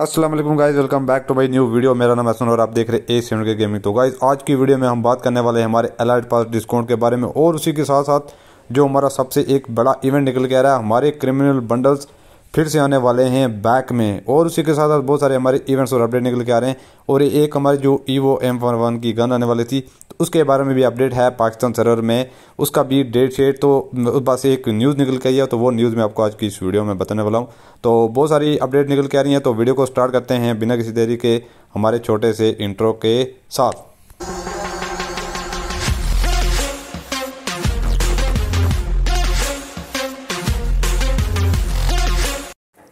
Aslam guys welcome back to my new video मेरा नाम असन और आप देख रहे हैं ए सेवन के गेमिंग तो गाइज़ आज की वीडियो में हम बात करने वाले हैं हमारे अलर्ट पास डिस्काउंट के बारे में और उसी के साथ साथ जो हमारा सबसे एक बड़ा इवेंट निकल के आ रहा है हमारे क्रिमिनल बंडल्स फिर से आने वाले हैं बैक में और उसी के साथ साथ बहुत सारे हमारे इवेंट्स और अपडेट निकल के आ रहे हैं और एक हमारी जो ईवो एम वन वन की गन आने वाली थी तो उसके बारे में भी अपडेट है पाकिस्तान सर्वर में उसका भी डेट शेट तो उस बात से एक न्यूज़ निकल के आई है तो वो न्यूज़ मैं आपको आज की इस वीडियो में बताने वाला हूँ तो बहुत सारी अपडेट निकल के आ रही हैं तो वीडियो को स्टार्ट करते हैं बिना किसी देरी के हमारे छोटे से इंट्रो के साथ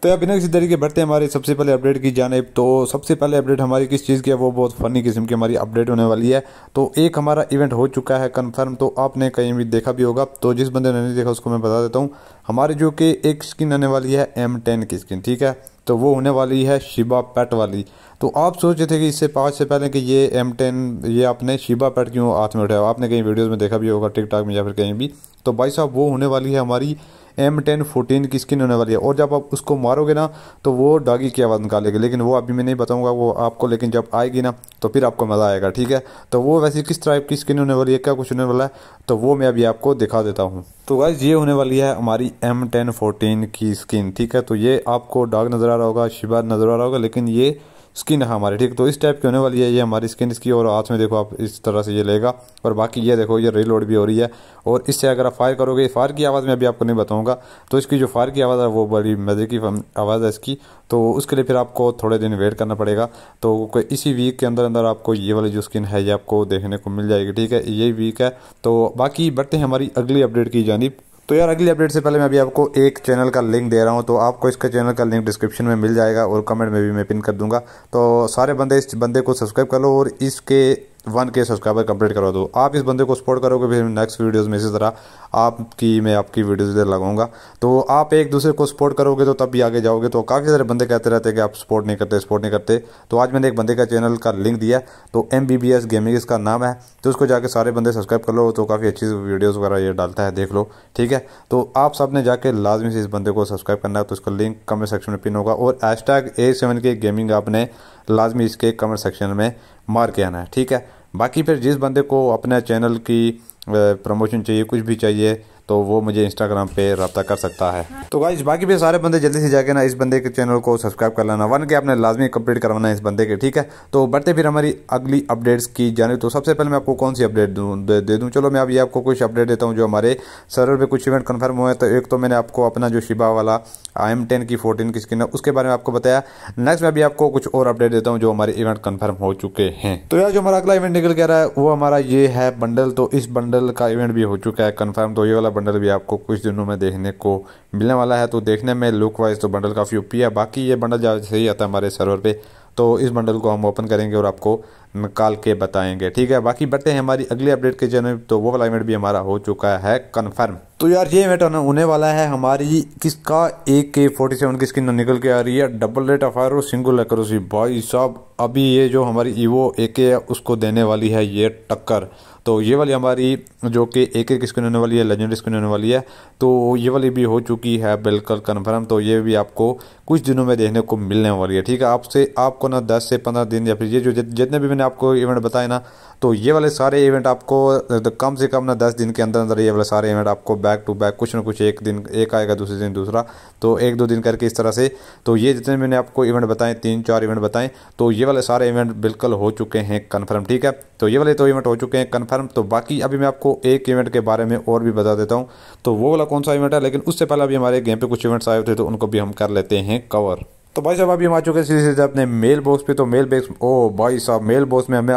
तो यहाँ बिना किसी तरीके बढ़ते हैं हमारे सबसे पहले अपडेट की जानेब तो सबसे पहले अपडेट हमारी किस चीज़ की है वो बहुत फनी किस्म की हमारी अपडेट होने वाली है तो एक हमारा इवेंट हो चुका है कन्फर्म तो आपने कहीं भी देखा भी होगा तो जिस बंदे ने नहीं देखा उसको मैं बता देता हूँ हमारी जो कि एक स्किन आने वाली है एम टेन की स्किन ठीक है तो वो होने वाली है शिबा पैट वाली तो आप सोच रहे थे कि इससे पाँच से पहले कि ये एम टेन ये आपने शिबा पैट क्यों हाथ में उठाया आपने कहीं वीडियोस में देखा भी होगा टिकटॉक में या फिर कहीं भी तो भाई साहब वो होने वाली है हमारी एम टेन फोर्टीन की स्किन होने वाली है और जब आप उसको मारोगे ना तो वो डागी की आवाज़ निकालेगी लेकिन वो अभी मैं नहीं बताऊँगा वो आपको लेकिन जब आएगी ना तो फिर आपको मज़ा आएगा ठीक है तो वो वैसे किस टाइप की स्किन होने वाली है क्या कुछ होने वाला है तो वो मैं अभी आपको दिखा देता हूँ तो गाइज ये होने वाली है हमारी एम टेन की स्किन ठीक है तो ये आपको डाग नज़र आ रहा होगा शिबा नज़र आ रहा होगा लेकिन ये स्किन है हमारी ठीक तो इस टाइप की होने वाली है ये हमारी स्किन इसकी और हाथ में देखो आप इस तरह से ये लेगा और बाकी ये देखो ये रीलोड भी हो रही है और इससे अगर आप फायर करोगे फायर की आवाज़ में अभी आपको नहीं बताऊंगा तो इसकी जो फायर की आवाज़ है वो बड़ी मज़े की आवाज़ है इसकी तो उसके लिए फिर आपको थोड़े दिन वेट करना पड़ेगा तो इसी वीक के अंदर अंदर आपको ये वाली जो स्किन है ये आपको देखने को मिल जाएगी ठीक है ये वीक है तो बाकी बढ़ते हैं हमारी अगली अपडेट की जानी तो यार अगली अपडेट से पहले मैं अभी आपको एक चैनल का लिंक दे रहा हूँ तो आपको इसके चैनल का लिंक डिस्क्रिप्शन में मिल जाएगा और कमेंट में भी मैं पिन कर दूंगा तो सारे बंदे इस बंदे को सब्सक्राइब कर लो और इसके वन के सब्सक्राइबर कंप्लीट करवा दो आप इस बंदे को सपोर्ट करोगे फिर नेक्स्ट वीडियोस में इसी तरह आपकी मैं आपकी वीडियोस लगाऊंगा तो आप एक दूसरे को सपोर्ट करोगे तो तब भी आगे जाओगे तो काफ़ी सारे बंदे कहते रहते हैं कि आप सपोर्ट नहीं करते सपोर्ट नहीं करते तो आज मैंने एक बंदे का चैनल का लिंक दिया तो एम गेमिंग इसका नाम है तो उसको जाके सारे बंदे सब्सक्राइब कर लो तो काफ़ी अच्छी वीडियोज़ वगैरह ये डालता है देख लो ठीक है तो आप सब ने जाके लाजमी से इस बंदे को सब्सक्राइब करना है तो उसका लिंक कमेंट सेक्शन में पिन होगा और hashtag A seven K gaming आपने लाजमी इसके कमेंट सेक्शन में मार के आना है ठीक है बाकी फिर जिस बंदे को अपने चैनल की प्रमोशन चाहिए कुछ भी चाहिए तो वो मुझे इंस्टाग्राम पे रब्ता कर सकता है तो गाइज बाकी भी सारे बंदे जल्दी से जाके ना इस बंदे के चैनल को सब्सक्राइब कर लेना वन के आपने लाजमी कंप्लीट करवाना है इस बंदे के ठीक है तो बढ़ते फिर हमारी अगली अपडेट्स की जाने तो सबसे पहले मैं आपको कौन सी अपडेट दूँ दे, दे दूँ चलो मैं अभी आपको कुछ अपडेट देता हूँ जो हमारे सर्वर पर कुछ इवेंट कन्फर्म हुए तो एक तो मैंने आपको अपना जो शिबा वाला आई एम टेन की फोर्टीन की स्क्रीन है उसके बारे में आपको बताया नेक्स्ट मैं अभी आपको कुछ और अपडेट देता हूँ जो हमारे इवेंट कन्फर्म हो चुके हैं तो यार जो हमारा अगला इवेंट निकल के रहा है वो हमारा ये है बंडल तो इस बंडल का इवेंट भी हो चुका है कन्फर्म तो ये वाला बंडल भी आपको कुछ दिनों में देखने को मिलने वाला है तो देखने में लुक वाइज तो बंडल काफ़ी ओपी है बाकी ये बंडल जहाँ से ही आता है हमारे सर्वर पे तो इस बंडल को हम ओपन करेंगे और आपको निकाल के बताएंगे ठीक है बाकी बढ़ते हैं हमारी अगली अपडेट के जन तो वो वाला इवेंट भी हमारा हो चुका है कन्फर्म तो यार ये इवेंट होने वाला है हमारी किसका ए के फोर्टी सेवन की स्किन निकल के आ रही है double rate of fire single लेकर भाई साहब अभी ये जो हमारी ईवो ए के है उसको देने वाली है ये टक्कर तो ये वाली हमारी जो कि एक एक स्क्रीन होने वाली है लेजेंड स्क्रीन होने वाली है तो ये वाली भी हो चुकी है बिल्कुल कन्फर्म तो ये भी आपको कुछ दिनों में देखने को मिलने वाली है ठीक है आपसे आपको ना दस से पंद्रह दिन या फिर ये जो जितने भी मैंने आपको इवेंट बताए ना तो ये वाले सारे इवेंट आपको तो कम से कम ना दस दिन के अंदर अंदर ये वाले सारे इवेंट आपको बैक टू बैक कुछ ना कुछ एक दिन एक आएगा दूसरे दिन दूसरा तो एक दो दिन करके इस तरह से तो ये जितने मैंने आपको इवेंट बताएं तीन चार इवेंट बताएं तो ये वाले सारे इवेंट बिल्कुल हो चुके हैं कन्फर्म ठीक है तो ये वाले तो इवेंट हो चुके हैं कन्फर्म कन्फर्म तो बाकी अभी मैं आपको एक इवेंट के बारे में और भी बता देता हूँ तो वो वाला कौन सा इवेंट है लेकिन उससे पहले अभी हमारे गेम पे कुछ इवेंट्स आए थे तो उनको भी हम कर लेते हैं कवर तो भाई साहब अभी हम आ चुके हैं सीधे सीधे अपने मेल बॉक्स पे तो मेल बॉक्स ओ भाई साहब मेल बॉक्स में हमें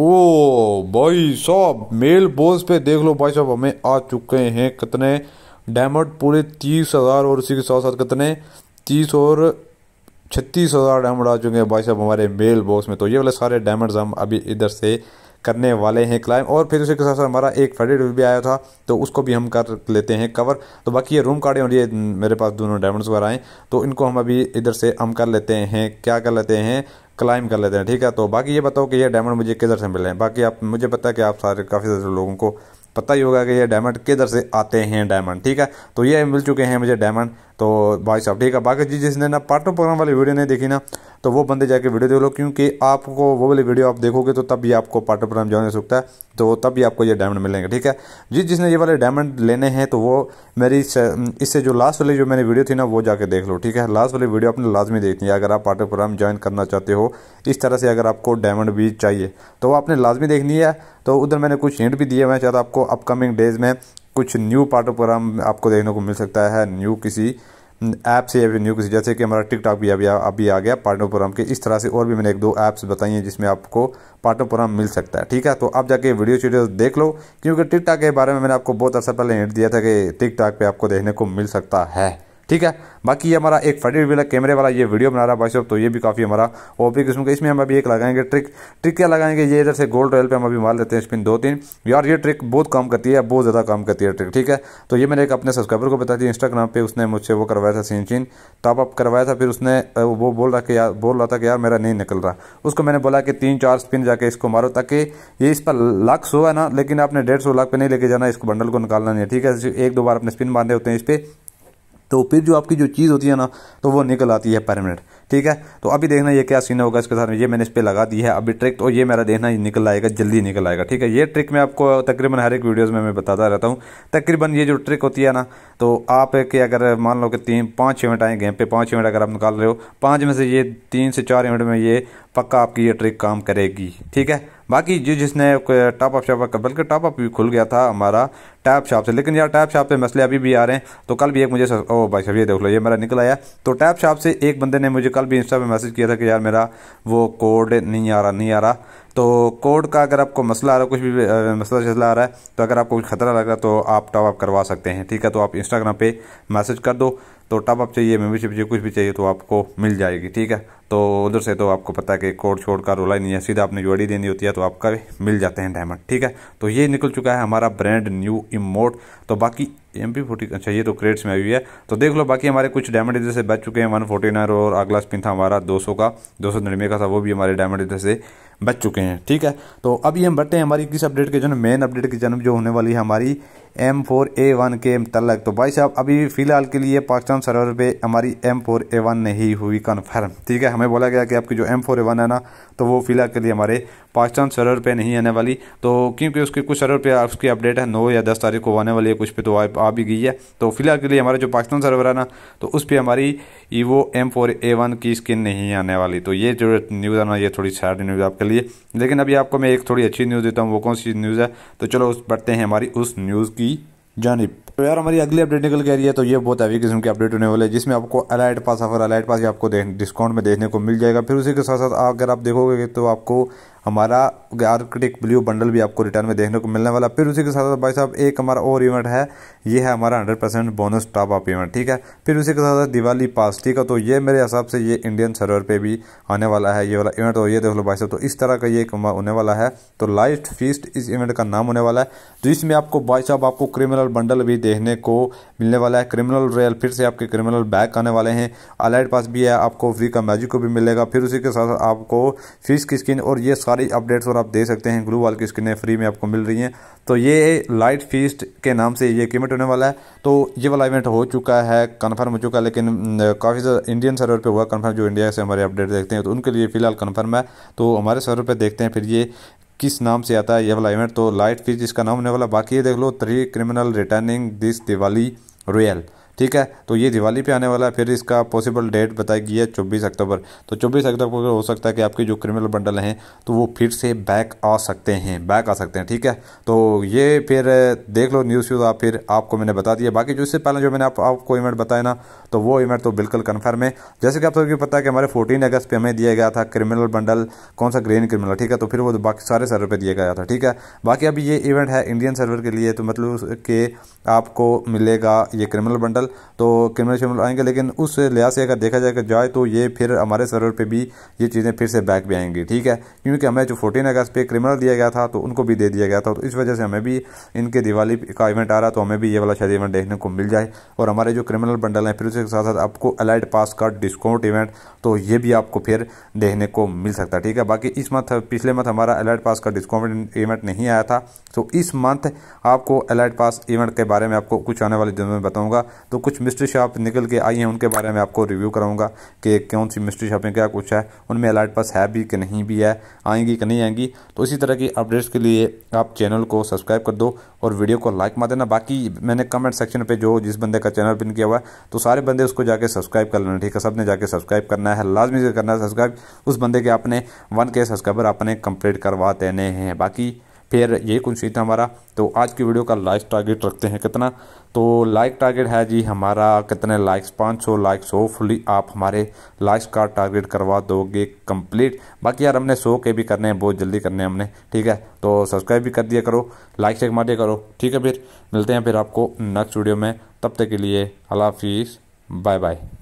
ओ भाई साहब मेल बॉक्स पे देख लो भाई साहब हमें आ चुके हैं कितने डायमंड पूरे तीस हज़ार और उसी के साथ साथ कितने तीस और छत्तीस हज़ार डायमंड आ चुके हैं भाई साहब हमारे मेल बॉक्स में तो ये वाले सारे डायमंड्स हम अभी इधर से करने वाले हैं क्लाइम और फिर उसी के साथ साथ हमारा एक फ्राइडे भी आया था तो उसको भी हम कर लेते हैं कवर तो बाकी ये रूम कार्ड और ये मेरे पास दोनों डायमंड्स वगैरह हैं तो इनको हम अभी इधर से हम कर लेते हैं क्या कर लेते हैं क्लाइम कर लेते हैं ठीक है तो बाकी ये बताओ कि ये डायमंड मुझे किधर से मिले हैं बाकी आप मुझे पता है कि आप सारे काफ़ी सारे लोगों को पता ही होगा कि ये डायमंड किधर से आते हैं डायमंड ठीक है तो ये मिल चुके हैं मुझे डायमंड तो भाई साहब ठीक है बाकी जी जिसने ना पार्टनर प्रोग्राम वाली वीडियो नहीं देखी ना तो वो बंदे जाके वीडियो देख लो क्योंकि आपको वो वाली वीडियो आप देखोगे तो तब भी आपको पार्टनर प्रोग्राम ज्वाइन हो सकता है तो तब भी आपको ये डायमंड मिलेंगे ठीक है जिस जिसने ये वाले डायमंड लेने हैं तो वो मेरी इससे जो लास्ट वाली जो मैंने वीडियो थी ना वो जाके देख लो ठीक है लास्ट वाली वीडियो आपने लाजमी देखनी है अगर आप पार्टनर प्रोग्राम ज्वाइन करना चाहते हो इस तरह से अगर आपको डायमंड भी चाहिए तो वो आपने लाजमी देखनी है तो उधर मैंने कुछ हिंट भी दिए मैं चाहता आपको अपकमिंग डेज में कुछ न्यू पार्टो प्रोग्राम आपको देखने को मिल सकता है न्यू किसी ऐप से या फिर न्यू किसी जैसे कि हमारा टिकटॉक भी अभी अभी आ गया ऑफ प्रोग्राम के इस तरह से और भी मैंने एक दो ऐप्स बताई हैं जिसमें आपको ऑफ प्रोग्राम मिल सकता है ठीक है तो आप जाके वीडियो शीडियो देख लो क्योंकि टिकटॉक के बारे में मैंने आपको बहुत अर्सा पहले हिट दिया था कि टिकटॉक पर आपको देखने को मिल सकता है ठीक है बाकी ये हमारा एक फ्रंट वाला कैमरे वाला ये वीडियो बना रहा है भाई साहब तो ये भी काफ़ी हमारा ओपी किस्म का इसमें हम अभी एक लगाएंगे ट्रिक ट्रिक क्या लगाएंगे ये इधर से गोल्ड रॉयल पे हम अभी मार लेते हैं स्पिन दो तीन यार ये ट्रिक बहुत काम करती है बहुत ज़्यादा काम करती है ट्रिक ठीक है तो ये मैंने एक अपने सब्सक्राइबर को बता दी इंस्टाग्राम पर उसने मुझसे वो करवाया था सीन चीन टॉप अप करवाया था फिर उसने वो बोल रहा कि यार बोल रहा था कि यार मेरा नहीं निकल रहा उसको मैंने बोला कि तीन चार स्पिन जाके इसको मारो ताकि ये इस पर लाख सो है ना लेकिन आपने डेढ़ सौ लाख पे नहीं लेके जाना इसको बंडल को निकालना नहीं है ठीक है एक दो बार अपने स्पिन मारने होते हैं इस पर तो फिर जो आपकी जो चीज़ होती है ना तो वो निकल आती है पर ठीक है तो अभी देखना ये क्या सीन होगा इसके साथ में ये मैंने इस पर लगा दी है अभी ट्रिक तो ये मेरा देखना निकल आएगा जल्दी निकल आएगा ठीक है ये ट्रिक मैं आपको तकरीबन हर एक वीडियोज़ में मैं बताता रहता हूँ तकरीबन ये जो ट्रिक होती है ना तो आप के अगर मान लो कि तीन पाँच छः मिनट आए गेम पे पाँच छः मिनट अगर आप निकाल रहे हो पाँच में से ये तीन से चार मिनट में ये पक्का आपकी ये ट्रिक काम करेगी ठीक है बाकी जो जिसने टॉप ऑफ शॉप बल्कि टॉप अप भी खुल गया था हमारा टैप शॉप से लेकिन यार टैप शॉप पे मसले अभी भी आ रहे हैं तो कल भी एक मुझे ओ भाई साहब ये देख लो ये मेरा निकल आया तो टैप शॉप से एक बंदे ने मुझे कल कल भी इंस्टा पे मैसेज किया था कि यार मेरा वो कोड नहीं आ रहा नहीं आ रहा तो कोड का अगर आपको मसला आ रहा है कुछ भी मसला जसला आ रहा है तो अगर आपको कुछ खतरा लग रहा है तो आप टॉप अप करवा सकते हैं ठीक है तो आप इंस्टाग्राम पे मैसेज कर दो तो टॉप अप चाहिए मेम्बरशिप चाहिए कुछ भी चाहिए तो आपको मिल जाएगी ठीक है तो उधर से तो आपको पता है कि कोड छोड़ का रोला ही नहीं है सीधा आपने जोड़ी देनी होती है तो आपका मिल जाते हैं डायमंड ठीक है तो ये निकल चुका है हमारा ब्रांड न्यू इमोट तो बाकी एम पी फोर्टी चाहिए तो क्रेड्स में आई हुई है तो देख लो बाकी हमारे कुछ डायमंड इधर से बच चुके हैं वन फोर्टी नाइन और अगला स्पिन था हमारा दो सौ का दो सौ निन्यानवे का था वो भी हमारे डायमंड इधर से बच चुके हैं ठीक है तो अभी हम बढ़ते हैं हमारी किस अपडेट के जो मेन अपडेट की जन्म जो होने वाली है हमारी एम फोर ए वन के मतलब तो भाई साहब अभी फ़िलहाल के लिए पाकिस्तान सर्वर पे हमारी एम फोर ए वन नहीं हुई कन्फर्म ठीक है हमें बोला गया कि आपकी जो एम फोर ए वन है ना तो वो फ़िलहाल के लिए हमारे पाकिस्तान सर्वर पे नहीं आने वाली तो क्योंकि उसके कुछ सर्वर पे उसकी अपडेट है नौ या दस तारीख को आने वाली है कुछ पे तो आ, आ भी गई है तो फ़िलहाल के लिए हमारा जो पाकिस्तान सर्वर है ना तो उस पर हमारी वो एम फोर ए वन की स्किन नहीं आने वाली तो ये जो न्यूज़ है ना ये थोड़ी सैड न्यूज़ आपके लिए लेकिन अभी आपको मैं एक थोड़ी अच्छी न्यूज़ देता हूँ वो कौन सी न्यूज़ है तो चलो उस बढ़ते हैं हमारी उस न्यूज़ की की जानब तो यार हमारी अगली अपडेट निकल के रही है तो ये बहुत हैवी किस्म की अपडेट होने वाले है जिसमें आपको elite pass offer elite pass आपको डिस्काउंट में देखने को मिल जाएगा फिर उसी के साथ साथ अगर आप देखोगे तो आपको हमारा आर्कटिक ब्लू बंडल भी आपको रिटर्न में देखने को मिलने वाला फिर उसी के साथ साथ भाई साहब एक हमारा और इवेंट है ये है हमारा hundred percent bonus top up event ठीक है फिर उसी के साथ साथ दिवाली पास ठीक है तो ये मेरे हिसाब से ये इंडियन सर्वर पे भी आने वाला है ये वाला इवेंट और तो ये देख लो भाई साहब तो इस तरह का ये होने वाला है तो लाइट फीस्ट इस इवेंट का नाम होने वाला है तो इसमें आपको भाई साहब आपको क्रिमिनल बंडल भी देखने को मिलने वाला है क्रिमिनल रेल फिर से आपके क्रिमिनल बैक आने वाले हैं अलाइट पास भी है आपको फ्री का मैजिक को भी मिलेगा फिर उसी के साथ आपको फीस की स्किन और ये सारी अपडेट्स और आप देख सकते हैं ग्लू वाल की स्क्रीनें फ्री में आपको मिल रही हैं तो ये लाइट फीस्ट के नाम से ये इवेंट होने वाला है तो ये वाला इवेंट हो चुका है कन्फर्म हो चुका है लेकिन काफ़ी इंडियन सर्वर पर हुआ कन्फर्म जो इंडिया से हमारे अपडेट देखते हैं तो उनके लिए फ़िलहाल कन्फर्म है तो हमारे सर्वर पर देखते हैं फिर ये किस नाम से आता है ये वाला इवेंट तो लाइट फीस जिसका नाम होने वाला बाकी ये देख लो three criminal returning this Diwali royal ठीक है तो ये दिवाली पे आने वाला है फिर इसका पॉसिबल डेट बताई गई है चौबीस अक्टूबर तो चौबीस अक्टूबर हो सकता है कि आपके जो क्रिमिनल बंडल हैं तो वो फिर से बैक आ सकते हैं बैक आ सकते हैं ठीक है तो ये फिर देख लो न्यूज़ व्यूज़ आप फिर आपको मैंने बता दिया बाकी जो इससे पहले जो मैंने आप, आपको इवेंट बताया ना तो वो इवेंट तो बिल्कुल कन्फर्म है जैसे कि आप सबको पता है कि हमारे फोर्टीन अगस्त पर हमें दिया गया था क्रिमिनल बंडल कौन सा ग्रीन क्रिमिनल ठीक है तो फिर वो बाकी सारे सर्वर पर दिया गया था ठीक है बाकी अभी ये इवेंट है इंडियन सर्वर के लिए तो मतलब कि आपको मिलेगा ये क्रिमिनल बंडल दरअसल तो क्रिमिनल शिमिनल आएंगे लेकिन उस लिहाज से अगर देखा जाए जाए तो ये फिर हमारे सर्वर पर भी ये चीज़ें फिर से बैक भी आएंगी ठीक है क्योंकि हमें जो फोर्टीन अगस्त पे क्रिमिनल दिया गया था तो उनको भी दे दिया गया था तो इस वजह से हमें भी इनके दिवाली का इवेंट आ रहा तो हमें भी ये वाला शायद इवेंट देखने को मिल जाए और हमारे जो क्रिमिनल बंडल हैं फिर उसके साथ साथ आपको अलाइड पास का डिस्काउंट इवेंट तो ये भी आपको फिर देखने को मिल सकता है ठीक है बाकी इस मंथ पिछले मंथ हमारा अलाइड पास का डिस्काउंट इवेंट नहीं आया था तो इस मंथ आपको अलाइड पास इवेंट के बारे में आपको कुछ आने वाले दिनों में बताऊँगा तो कुछ मिस्ट्री शॉप निकल के आई हैं उनके बारे में आपको रिव्यू कराऊंगा कि कौन सी मिस्ट्री शॉपें क्या कुछ है उनमें अलर्ट पास है भी कि नहीं भी है आएंगी कि नहीं आएंगी तो इसी तरह की अपडेट्स के लिए आप चैनल को सब्सक्राइब कर दो और वीडियो को लाइक मार देना बाकी मैंने कमेंट सेक्शन पर जो जिस बंदे का चैनल पिन किया हुआ है तो सारे बंदे उसको जाके सब्सक्राइब कर लेना ठीक है सब ने जाकर सब्सक्राइब करना है लाजमी से करना है सब्सक्राइब उस बंदे के अपने वन के सब्सक्राइबर अपने कंप्लीट करवा देने हैं बाकी फिर ये कुछ था हमारा तो आज की वीडियो का लाइक टारगेट रखते हैं कितना तो लाइक टारगेट है जी हमारा कितने लाइक्स 500 लाइक्स फुली आप हमारे लाइक्स का टारगेट करवा दोगे कंप्लीट बाकी यार हमने 100 के भी करने हैं बहुत जल्दी करने हैं हमने ठीक है तो सब्सक्राइब भी कर दिया करो लाइक चेक मार दिया करो ठीक है फिर मिलते हैं फिर आपको नेक्स्ट वीडियो में तब तक के लिए अला हाफिज़ बाय बाय